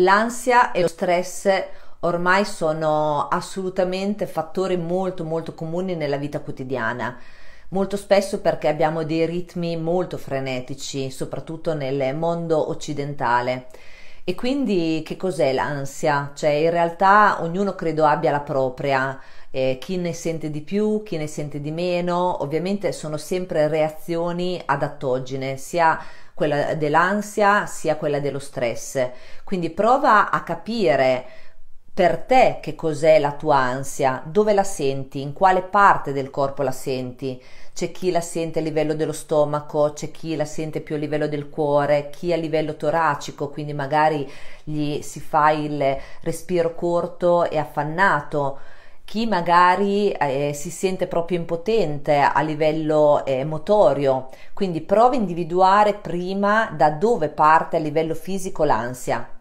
L'ansia e lo stress ormai sono assolutamente fattori molto molto comuni nella vita quotidiana, molto spesso perché abbiamo dei ritmi molto frenetici, soprattutto nel mondo occidentale. E quindi che cos'è l'ansia? Cioè in realtà ognuno credo abbia la propria eh, chi ne sente di più, chi ne sente di meno, ovviamente sono sempre reazioni adattogene, sia quella dell'ansia sia quella dello stress. Quindi prova a capire per te che cos'è la tua ansia, dove la senti, in quale parte del corpo la senti. C'è chi la sente a livello dello stomaco, c'è chi la sente più a livello del cuore, chi a livello toracico, quindi magari gli si fa il respiro corto e affannato chi magari eh, si sente proprio impotente a livello eh, motorio, quindi prova a individuare prima da dove parte a livello fisico l'ansia